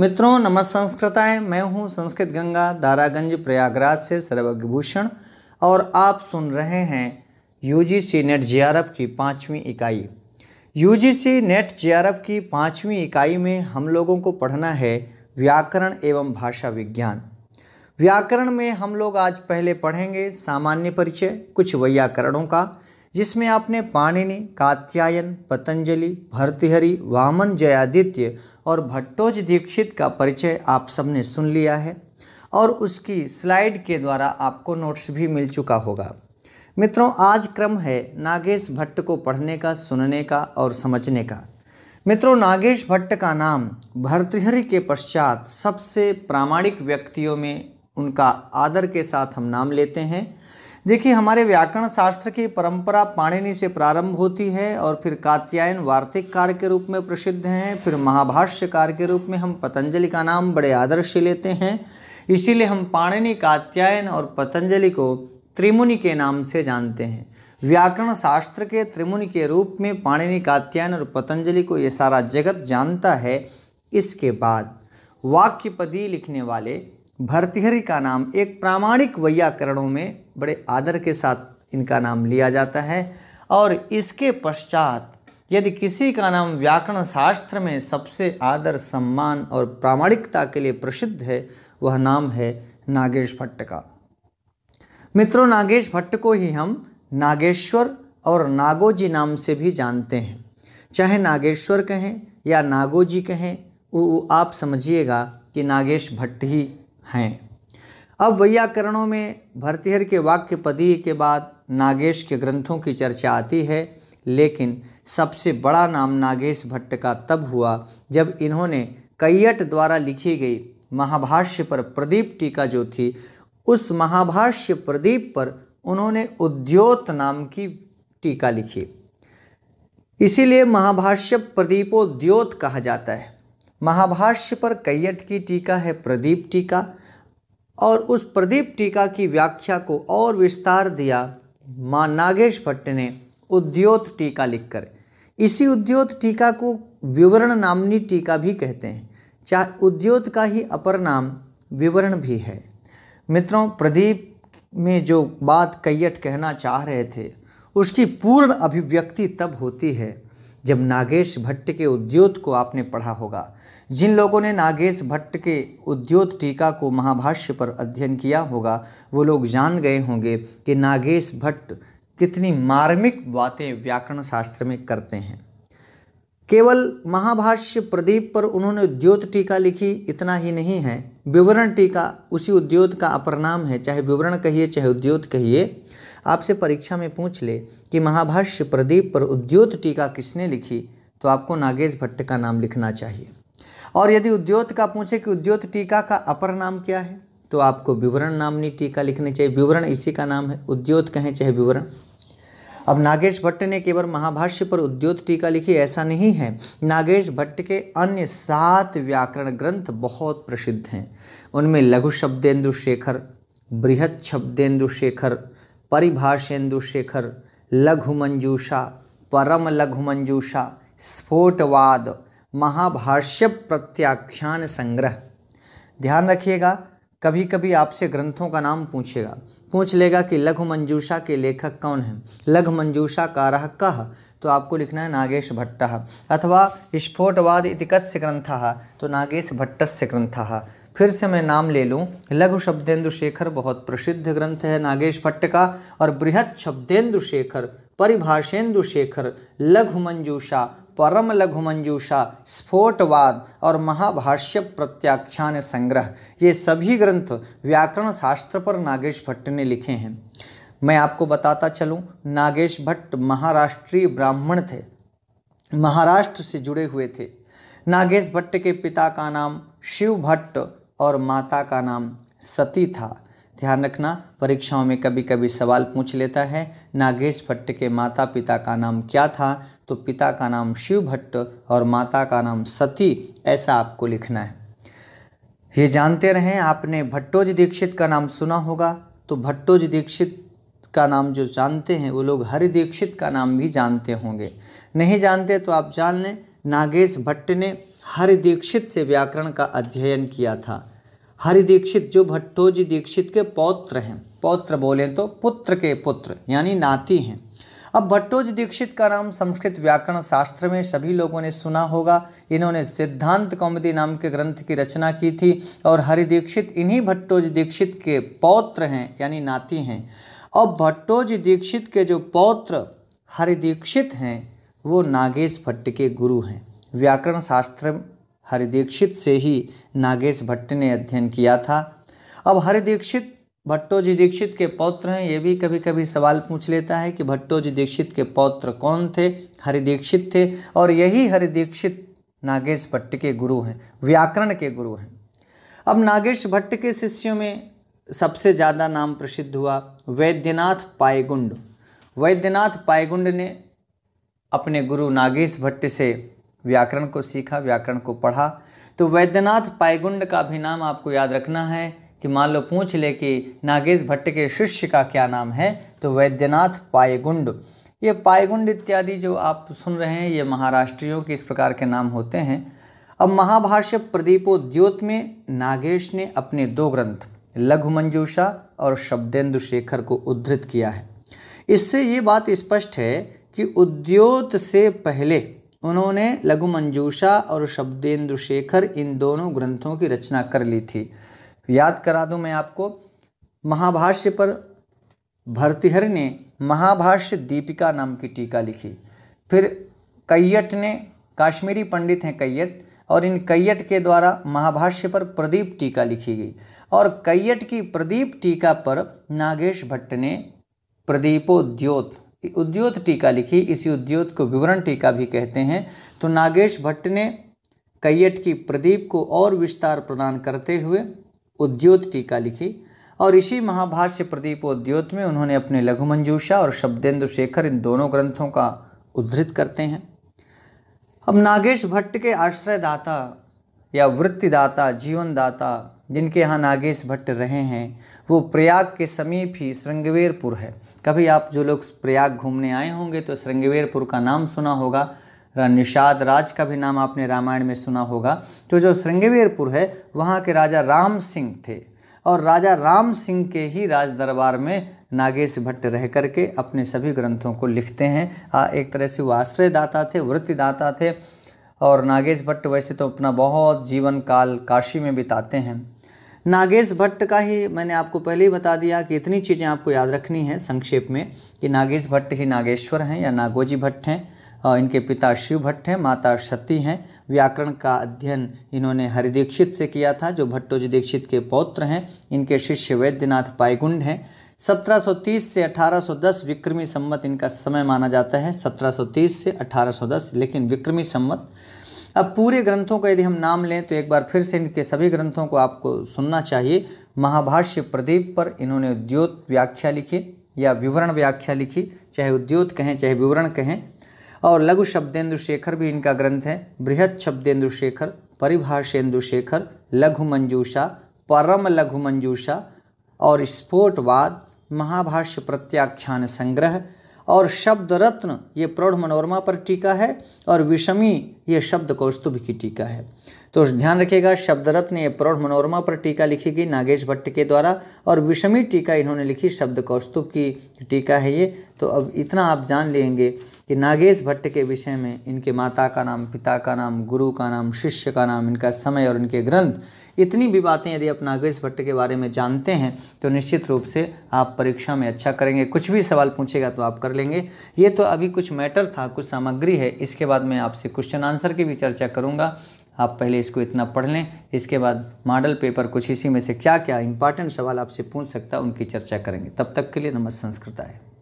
मित्रों नमस् संस्कृताय मैं हूं संस्कृत गंगा दारागंज प्रयागराज से भूषण और आप सुन रहे हैं यूजीसी नेट जेआरएफ की पाँचवीं इकाई यूजीसी नेट जेआरएफ की पाँचवीं इकाई में हम लोगों को पढ़ना है व्याकरण एवं भाषा विज्ञान व्याकरण में हम लोग आज पहले पढ़ेंगे सामान्य परिचय कुछ व्याकरणों का जिसमें आपने पाणिनि कात्यायन पतंजलि भर्तृहरि वामन जयादित्य और भट्टोज दीक्षित का परिचय आप सबने सुन लिया है और उसकी स्लाइड के द्वारा आपको नोट्स भी मिल चुका होगा मित्रों आज क्रम है नागेश भट्ट को पढ़ने का सुनने का और समझने का मित्रों नागेश भट्ट का नाम भर्तृहरि के पश्चात सबसे प्रामाणिक व्यक्तियों में उनका आदर के साथ हम नाम लेते हैं देखिए हमारे व्याकरण शास्त्र की परंपरा पाणिनि से प्रारंभ होती है और फिर कात्यायन वार्तिक कार के रूप में प्रसिद्ध हैं फिर महाभाष्य कार्य के रूप में हम पतंजलि का नाम बड़े आदर्श लेते हैं इसीलिए हम पाणिनि कात्यायन और पतंजलि को त्रिमुनि के नाम से जानते हैं व्याकरण शास्त्र के त्रिमुनि के रूप में पाणिनि कात्यायन और पतंजलि को ये सारा जगत जानता है इसके बाद वाक्यपदी लिखने वाले भर्तृहरि का नाम एक प्रामाणिक वैयाकरणों में बड़े आदर के साथ इनका नाम लिया जाता है और इसके पश्चात यदि किसी का नाम व्याकरण शास्त्र में सबसे आदर सम्मान और प्रामाणिकता के लिए प्रसिद्ध है वह नाम है नागेश भट्ट का मित्रों नागेश भट्ट को ही हम नागेश्वर और नागोजी नाम से भी जानते हैं चाहे नागेश्वर कहें या नागोजी कहें वो आप समझिएगा कि नागेश भट्ट ही हैं अब वैयाकरणों में भरतहर के वाक्य पदीय के बाद नागेश के ग्रंथों की चर्चा आती है लेकिन सबसे बड़ा नाम नागेश भट्ट का तब हुआ जब इन्होंने कैयट द्वारा लिखी गई महाभाष्य पर प्रदीप टीका जो थी उस महाभाष्य प्रदीप पर उन्होंने उद्योत नाम की टीका लिखी इसीलिए महाभाष्य प्रदीपोद्योत कहा जाता है महाभाष्य पर कैयट की टीका है प्रदीप टीका और उस प्रदीप टीका की व्याख्या को और विस्तार दिया माँ नागेश भट्ट ने उद्योत टीका लिखकर इसी उद्योत टीका को विवरण नामनी टीका भी कहते हैं चाहे उद्योत का ही अपर नाम विवरण भी है मित्रों प्रदीप में जो बात कैयट कहना चाह रहे थे उसकी पूर्ण अभिव्यक्ति तब होती है जब नागेश भट्ट के उद्योत को आपने पढ़ा होगा जिन लोगों ने नागेश भट्ट के उद्योत टीका को महाभाष्य पर अध्ययन किया होगा वो लोग जान गए होंगे कि नागेश भट्ट कितनी मार्मिक बातें व्याकरण शास्त्र में करते हैं केवल महाभाष्य प्रदीप पर उन्होंने उद्योत टीका लिखी इतना ही नहीं है विवरण टीका उसी उद्योग का अपरनाम है चाहे विवरण कहिए चाहे उद्योग कहिए आपसे परीक्षा में पूछ ले कि महाभाष्य प्रदीप पर उद्योत टीका किसने लिखी तो आपको नागेश भट्ट का नाम लिखना चाहिए और यदि उद्योत का पूछे कि उद्योत टीका का अपर नाम क्या है तो आपको विवरण नामनी टीका लिखनी चाहिए विवरण इसी का नाम है उद्योत कहें चाहे विवरण अब नागेश भट्ट ने केवल महाभाष्य पर उद्योत टीका लिखी ऐसा नहीं है नागेश भट्ट के अन्य सात व्याकरण ग्रंथ बहुत प्रसिद्ध हैं उनमें लघु शब्देंदु शेखर बृहत शब्देंदु शेखर परिभाषेन्दु शेखर लघु मंजूषा परम लघु मंजूषा स्फोटवाद महाभाष्य प्रत्याख्यान संग्रह ध्यान रखिएगा कभी कभी आपसे ग्रंथों का नाम पूछेगा पूछ लेगा कि लघु मंजूषा के लेखक कौन हैं लघु मंजूषा कारह कह तो आपको लिखना है नागेश भट्ट अथवा स्फोटवाद कस्य ग्रंथ तो नागेश भट्ट से ग्रंथ फिर से मैं नाम ले लूँ लघु शब्देंदु शेखर बहुत प्रसिद्ध ग्रंथ है नागेश भट्ट का और बृहद शब्देंदु शेखर परिभाषेंदु शेखर लघु मंजूषा परम लघु मंजूषा स्फोटवाद और महाभाष्य प्रत्याख्यान संग्रह ये सभी ग्रंथ व्याकरण शास्त्र पर नागेश भट्ट ने लिखे हैं मैं आपको बताता चलूँ नागेश भट्ट महाराष्ट्रीय ब्राह्मण थे महाराष्ट्र से जुड़े हुए थे नागेश भट्ट के पिता का नाम शिव भट्ट और माता का नाम सती था ध्यान रखना परीक्षाओं में कभी कभी सवाल पूछ लेता है नागेश भट्ट के माता पिता का नाम क्या था तो पिता का नाम शिव भट्ट और माता का नाम सती ऐसा आपको लिखना है ये जानते रहें आपने भट्टोज दीक्षित का नाम सुना होगा तो भट्टोज दीक्षित का नाम जो जानते हैं वो लोग हरि दीक्षित का नाम भी जानते होंगे नहीं जानते तो आप जान लें नागेश भट्ट ने हरिदीक्षित से व्याकरण का अध्ययन किया था हरिदीक्षित जो भट्टोजी दीक्षित के पौत्र हैं पौत्र बोलें तो पुत्र के पुत्र यानी नाती हैं अब भट्टोज दीक्षित का नाम संस्कृत व्याकरण शास्त्र में सभी लोगों ने सुना होगा इन्होंने सिद्धांत कौमदी नाम के ग्रंथ की रचना की थी और हरिदीक्षित इन्हीं भट्टोज दीक्षित के पौत्र हैं यानी नाती हैं और भट्टोज दीक्षित के जो पौत्र हरिदीक्षित हैं वो नागेश भट्ट के गुरु हैं व्याकरण शास्त्र हरिदीक्षित से ही नागेश भट्ट ने अध्ययन किया था अब हरिदीक्षित भट्टोजी दीक्षित के पौत्र हैं ये भी कभी कभी सवाल पूछ लेता है कि भट्टोजी दीक्षित के पौत्र कौन थे हरिदीक्षित थे और यही हरिदीक्षित नागेश भट्ट के गुरु हैं व्याकरण के गुरु हैं अब नागेश भट्ट के शिष्यों में सबसे ज़्यादा नाम प्रसिद्ध हुआ वैद्यनाथ पायगुंड वैद्यनाथ पायगुंड ने अपने गुरु नागेश भट्ट से व्याकरण को सीखा व्याकरण को पढ़ा तो वैद्यनाथ पायगुंड का भी नाम आपको याद रखना है कि मान लो पूछ ले कि नागेश भट्ट के शिष्य का क्या नाम है तो वैद्यनाथ पाएगुंड ये पाएगुंड इत्यादि जो आप सुन रहे हैं ये महाराष्ट्रियों के इस प्रकार के नाम होते हैं अब महाभाष्य प्रदीपोद्योत में नागेश ने अपने दो ग्रंथ लघु मंजूषा और शब्देंदु शेखर को उद्धृत किया है इससे ये बात स्पष्ट है कि उद्योत से पहले उन्होंने लघु मंजूषा और शब्देंद्र शेखर इन दोनों ग्रंथों की रचना कर ली थी याद करा दूं मैं आपको महाभाष्य पर भरतिहर ने महाभाष्य दीपिका नाम की टीका लिखी फिर कैयट ने काश्मीरी पंडित हैं कैयट और इन कैयट के द्वारा महाभाष्य पर प्रदीप टीका लिखी गई और कैयट की प्रदीप टीका पर नागेश भट्ट ने प्रदीपोद्योत उद्योत टीका लिखी इसी उद्योत को विवरण टीका भी कहते हैं तो नागेश भट्ट ने कैयट की प्रदीप को और विस्तार प्रदान करते हुए उद्योत टीका लिखी और इसी महाभाष्य प्रदीप उद्योत में उन्होंने अपने लघु मंजूषा और शब्देंद्र शेखर इन दोनों ग्रंथों का उद्धृत करते हैं अब नागेश भट्ट के आश्रयदाता या वृत्तिदाता जीवनदाता जिनके यहाँ नागेश भट्ट रहे हैं वो प्रयाग के समीप ही श्रृंगवेरपुर है कभी आप जो लोग प्रयाग घूमने आए होंगे तो श्रृंगवेरपुर का नाम सुना होगा निषाद राज का भी नाम आपने रामायण में सुना होगा तो जो श्रृंगवेरपुर है वहाँ के राजा राम सिंह थे और राजा राम सिंह के ही राज दरबार में नागेश भट्ट रह करके अपने सभी ग्रंथों को लिखते हैं एक तरह से वो आश्रयदाता थे वृत्तिदाता थे और नागेश भट्ट वैसे तो अपना बहुत जीवन काल काशी में बिताते हैं नागेश भट्ट का ही मैंने आपको पहले ही बता दिया कि इतनी चीज़ें आपको याद रखनी है संक्षेप में कि नागेश भट्ट ही नागेश्वर हैं या नागोजी भट्ट हैं इनके पिता शिव भट्ट हैं माता सती हैं व्याकरण का अध्ययन इन्होंने हरिदीक्षित से किया था जो भट्टोजी दीक्षित के पौत्र हैं इनके शिष्य वैद्यनाथ पाईगुंड हैं 1730 से 1810 विक्रमी संवत इनका समय माना जाता है 1730 से 1810 लेकिन विक्रमी संवत अब पूरे ग्रंथों का यदि हम नाम लें तो एक बार फिर से इनके सभी ग्रंथों को आपको सुनना चाहिए महाभाष्य प्रदीप पर इन्होंने उद्योत व्याख्या लिखी या विवरण व्याख्या लिखी चाहे उद्योत कहें चाहे विवरण कहें और लघु शब्देंद्र शेखर भी इनका ग्रंथ है बृहद शब्देंद्र शेखर परिभाषेंदु शेखर लघु मंजूषा परम लघु मंजूषा और स्फोटवाद महाभाष्य प्रत्याख्यान संग्रह और शब्द रत्न ये प्रौढ़ मनोरमा पर टीका है और विषमी ये शब्द कौस्तुभ की टीका है तो ध्यान रखिएगा शब्द रत्न ये प्रौढ़ मनोरमा पर टीका लिखी गई नागेश भट्ट के द्वारा और विषमी टीका इन्होंने लिखी शब्द कौस्तुभ की टीका है ये तो अब इतना आप जान लेंगे कि नागेश भट्ट के विषय में इनके माता का नाम पिता का नाम गुरु का नाम शिष्य का नाम इनका समय और इनके ग्रंथ इतनी भी बातें यदि आप नागेश भट्ट के बारे में जानते हैं तो निश्चित रूप से आप परीक्षा में अच्छा करेंगे कुछ भी सवाल पूछेगा तो आप कर लेंगे ये तो अभी कुछ मैटर था कुछ सामग्री है इसके बाद मैं आपसे क्वेश्चन आंसर की भी चर्चा करूँगा आप पहले इसको इतना पढ़ लें इसके बाद मॉडल पेपर कुछ इसी में से क्या क्या इंपॉर्टेंट सवाल आपसे पूछ सकता है उनकी चर्चा करेंगे तब तक के लिए नमस्कार संस्कृत आए